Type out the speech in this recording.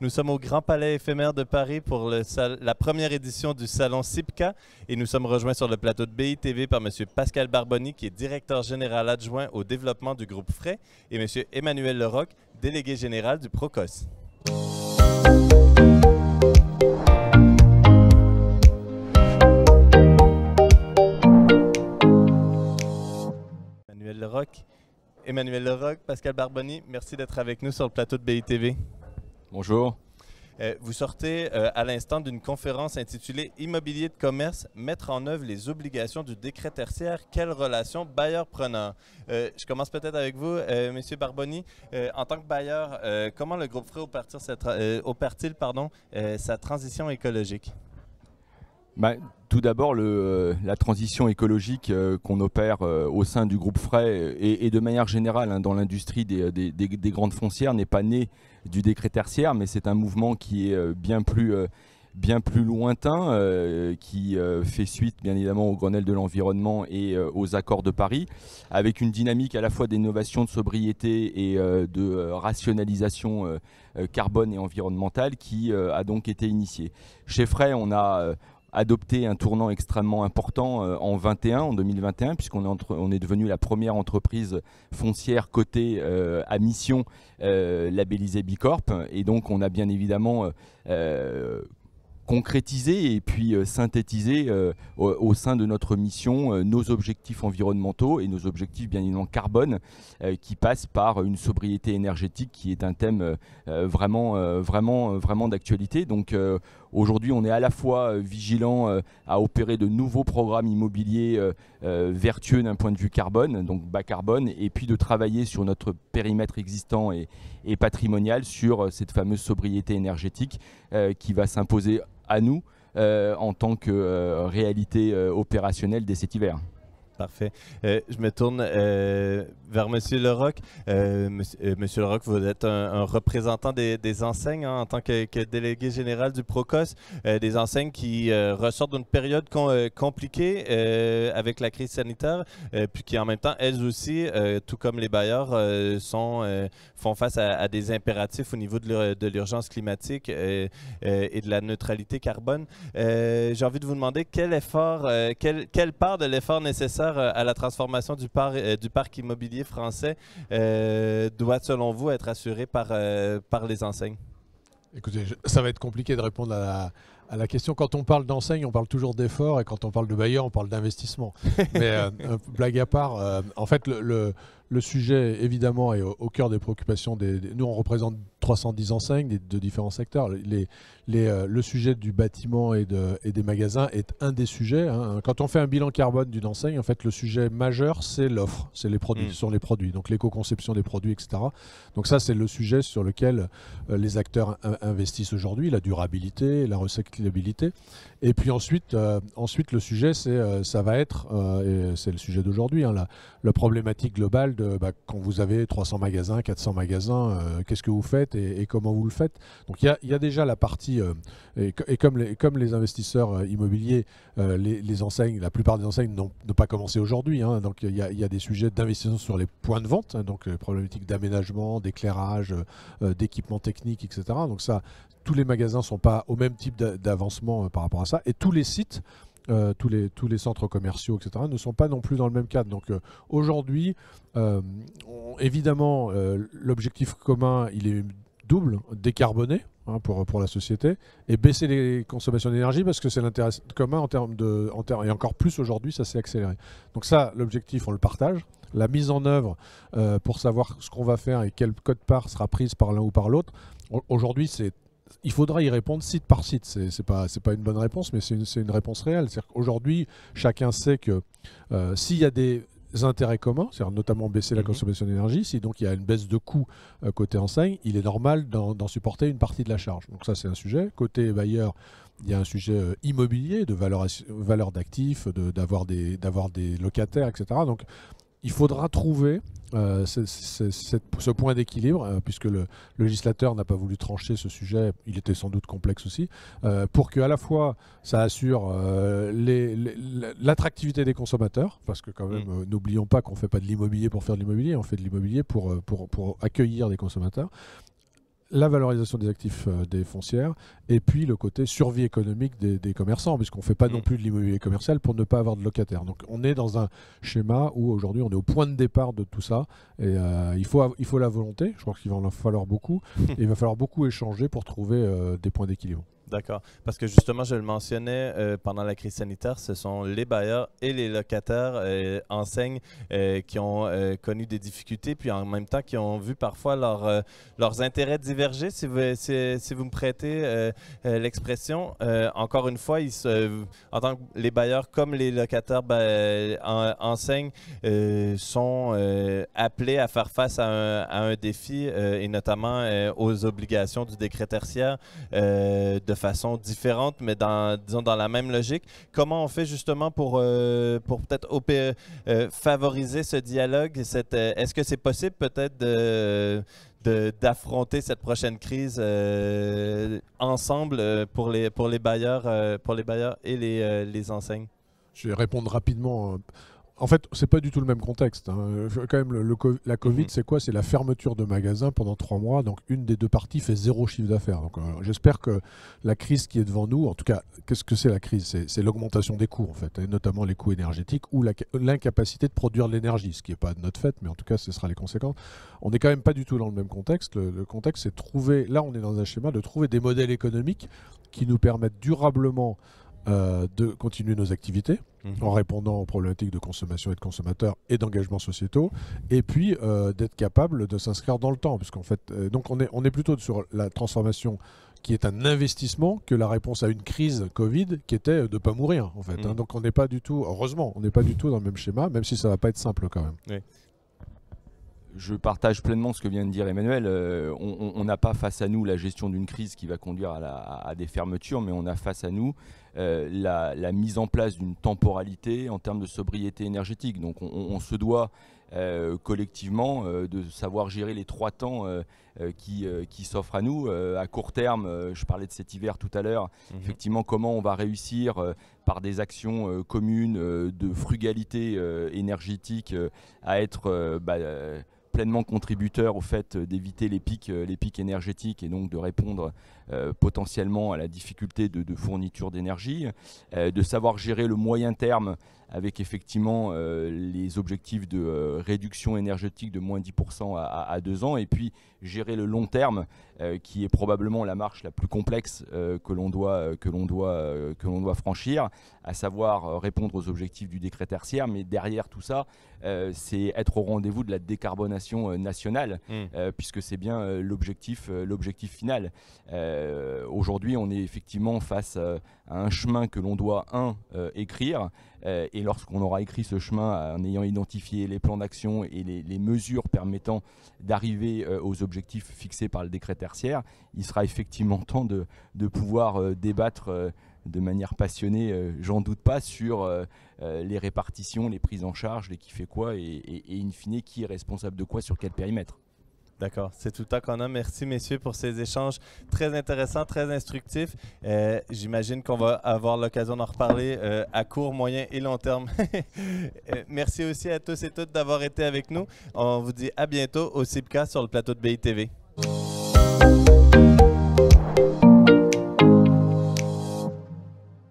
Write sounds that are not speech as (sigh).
Nous sommes au Grand Palais éphémère de Paris pour la première édition du Salon CIPCA et nous sommes rejoints sur le plateau de BITV par M. Pascal Barboni, qui est directeur général adjoint au développement du groupe Frais, et M. Emmanuel Leroc, délégué général du PROCOS. Emmanuel Leroc, Emmanuel Leroc, Pascal Barboni, merci d'être avec nous sur le plateau de BITV. Bonjour. Euh, vous sortez euh, à l'instant d'une conférence intitulée Immobilier de commerce, mettre en œuvre les obligations du décret tertiaire, quelle relation bailleur-preneur euh, Je commence peut-être avec vous, Monsieur Barboni. en tant que bailleur, comment le groupe ferait au partir, il sa transition écologique bah, tout d'abord, euh, la transition écologique euh, qu'on opère euh, au sein du groupe Fray et, de manière générale hein, dans l'industrie des, grandes foncières n'est pas née du décret tertiaire, mais c'est un mouvement qui est bien plus bien plus lointain, qui fait suite bien évidemment au Grenelle de l'environnement et aux accords de Paris, avec une dynamique à la fois d'innovation, de sobriété et de rationalisation carbone et environnementale qui a donc été initiée. Chez Fray, on a adopté un tournant extrêmement important euh, en 21, en 2021, puisqu'on est, devenu la première entreprise foncière cotée euh, à mission euh, labellisée Bicorp. Et donc, on a bien évidemment concrétiser et puis euh, synthétiser euh, au, sein de notre mission euh, nos objectifs environnementaux et nos objectifs bien évidemment carbone qui passent par une sobriété énergétique qui est un thème vraiment, vraiment, vraiment d'actualité. Donc Aujourd'hui, on est à la fois vigilant à opérer de nouveaux programmes immobiliers vertueux d'un point de vue carbone, donc bas carbone, et puis de travailler sur notre périmètre existant et, patrimonial, sur cette fameuse sobriété énergétique qui va s'imposer à nous euh, en tant que euh, réalité euh, opérationnelle dès cet hiver. Parfait. Euh, je me tourne euh, vers M. Leroc. Euh, euh, Monsieur Leroc, vous êtes un, représentant des, enseignes hein, en tant que, délégué général du PROCOS, des enseignes qui ressortent d'une période compliquée avec la crise sanitaire, puis qui en même temps, elles aussi, tout comme les bailleurs, sont, font face à, des impératifs au niveau de l'urgence climatique et de la neutralité carbone. J'ai envie de vous demander quel effort, quelle part de l'effort nécessaire euh, à la transformation du, euh, du parc immobilier français euh, doit, selon vous, être assurée par, par les enseignes? Écoutez, ça va être compliqué de répondre à la, la question. Quand on parle d'enseigne, on parle toujours d'efforts, et quand on parle de bailleurs, on parle d'investissement. (laughs) Mais blague à part, en fait, le, le, sujet, évidemment, est au, cœur des préoccupations des, Nous, on représente 310 enseignes de, différents secteurs. Euh, le sujet du bâtiment et, des magasins est un des sujets. Hein. Quand on fait un bilan carbone d'une enseigne, en fait, le sujet majeur, c'est l'offre, c'est les produits, mm. les produits, donc l'éco-conception des produits, etc. Donc ça, c'est le sujet sur lequel euh, les acteurs investissent aujourd'hui, la durabilité, la recyclabilité. Et puis ensuite, euh, ensuite le sujet, c'est, ça va être, et c'est le sujet d'aujourd'hui, hein, la, problématique globale de bah, quand vous avez 300 magasins, 400 magasins, qu'est-ce que vous faites et, comment vous le faites. Donc il y a, déjà la partie, euh, et, comme les, comme les investisseurs euh, immobiliers, euh, les, enseignes, la plupart des enseignes n'ont pas commencé aujourd'hui, hein. donc il y a, des sujets d'investissement sur les points de vente, hein. donc les problématiques d'aménagement, d'éclairage, d'équipement technique, etc. Donc ça, tous les magasins ne sont pas au même type d'avancement par rapport à ça, et tous les sites... tous, les, tous les centres commerciaux, etc., ne sont pas non plus dans le même cadre. Donc aujourd'hui, évidemment, l'objectif commun, il est double, décarboner hein, pour, pour la société, et baisser les consommations d'énergie parce que c'est l'intérêt commun en termes de... En termes, et encore plus aujourd'hui, ça s'est accéléré. Donc ça, l'objectif, on le partage. La mise en œuvre euh, pour savoir ce qu'on va faire et quel code-part sera prise par l'un ou par l'autre, aujourd'hui, c'est il faudra y répondre site par site. Ce n'est pas, pas, une bonne réponse, mais c'est une, réponse réelle. Aujourd'hui, chacun sait que euh, s'il y a des intérêts communs, c'est-à-dire notamment baisser la mhm. consommation d'énergie, si donc il y a une baisse de coût euh, côté enseigne, il est normal d'en supporter une partie de la charge. Donc ça c'est un sujet. Côté bailleur, il y a un sujet euh, immobilier, de valeur, valeur d'actifs, d'avoir des, des locataires, etc. Donc il faudra trouver euh, ce point d'équilibre, euh, puisque le, législateur n'a pas voulu trancher ce sujet, il était sans doute complexe aussi, euh, pour que à la fois ça assure l'attractivité des consommateurs, parce que quand mm. même, n'oublions pas qu'on ne fait pas de l'immobilier pour faire de l'immobilier, on fait de l'immobilier pour, pour, pour, accueillir des consommateurs, la valorisation des actifs euh, des foncières et puis le côté survie économique des, commerçants, puisqu'on ne fait pas non mm. plus de l'immobilier commercial pour ne pas avoir de locataires. Donc on est dans un schéma où aujourd'hui on est au point de départ de tout ça et euh, il, faut, il faut la volonté, je crois qu'il va en falloir beaucoup, (laughs) et il va falloir beaucoup échanger pour trouver euh, des points d'équilibre. D'accord. Parce que justement, je le mentionnais euh, pendant la crise sanitaire, ce sont les bailleurs et les locataires euh, enseignes euh, qui ont connu des difficultés, puis en même temps qui ont vu parfois leur, leurs intérêts diverger, si vous, me prêtez l'expression. encore une fois, ils se, en tant que les bailleurs comme les locataires ben, enseignes sont appelés à faire face à un, à un défi, et notamment aux obligations du décret tertiaire de façon différente, mais dans, dans la même logique. Comment on fait justement pour, euh, pour peut-être euh, favoriser ce dialogue? Euh, est-ce que c'est possible peut-être de d'affronter cette prochaine crise ensemble pour, les, pour, les bailleurs, pour les bailleurs et les, les enseignes? Je vais répondre rapidement en fait, c'est pas du tout le même contexte. Hein. Quand même, la Covid, mhm. c'est quoi C'est la fermeture de magasins pendant trois mois. Donc, une des deux parties fait zéro chiffre d'affaires. Donc, euh, j'espère que la crise qui est devant nous, en tout cas, qu'est-ce que c'est la crise C'est l'augmentation des coûts, en fait, et notamment les coûts énergétiques ou l'incapacité de produire de l'énergie, ce qui n'est pas de notre fait, mais en tout cas, ce sera les conséquences. On n'est quand même pas du tout dans le même contexte. Le, contexte, c'est trouver. Là, on est dans un schéma de trouver des modèles économiques qui nous permettent durablement euh, de continuer nos activités Mhm. en répondant aux problématiques de consommation et de consommateurs et d'engagement sociétaux, et puis euh, d'être capable de s'inscrire dans le temps. fait, euh, donc on est, on est plutôt sur la transformation qui est un investissement que la réponse à une crise Covid qui était de ne pas mourir en fait. Hein. Mhm. donc on n'est pas du tout, heureusement, on n'est pas du tout dans le même schéma, même si ça ne va pas être simple quand même. je partage pleinement ce que vient de dire Emmanuel. Euh, on n'a pas face à nous la gestion d'une crise qui va conduire à, à, des fermetures, mais on a face à nous euh, la, mise en place d'une temporalité en termes de sobriété énergétique. Donc on, se doit euh, collectivement euh, de savoir gérer les trois temps qui, qui s'offrent à nous. à court terme, je parlais de cet hiver tout à l'heure, mhm. effectivement comment on va réussir par des actions communes de frugalité énergétique à être... Bah, pleinement contributeur au fait euh, d'éviter les pics, euh, les énergétiques et donc de répondre euh, potentiellement à la difficulté de, fourniture d'énergie, de savoir gérer le moyen terme avec effectivement les objectifs de réduction énergétique de moins 10% à, à, deux ans, et puis gérer le long terme, qui est probablement la marche la plus complexe que l'on doit, doit, que l'on doit franchir, à savoir répondre aux objectifs du décret tertiaire, mais derrière tout ça, c'est être au rendez-vous de la décarbonation euh, nationale, mm. euh, puisque c'est bien euh, l'objectif, l'objectif final. Aujourd'hui, on est effectivement face à un chemin que l'on doit, un, écrire, euh, et lorsqu'on aura écrit ce chemin en ayant identifié les plans d'action et les, mesures permettant d'arriver euh, aux objectifs fixés par le décret tertiaire, il sera effectivement temps de, pouvoir euh, débattre de manière passionnée, j'en doute pas, sur les répartitions, les prises en charge, les qui fait quoi et, et in fine qui est responsable de quoi sur quel périmètre. D'accord. C'est tout le temps qu'on a. Merci, messieurs, pour ces échanges très intéressants, très instructifs. Euh, j'imagine qu'on va avoir l'occasion d'en reparler euh, à court, moyen et long terme. (laughs) Euh, merci aussi à tous et toutes d'avoir été avec nous. On vous dit à bientôt au CIPCA sur le plateau de BITV.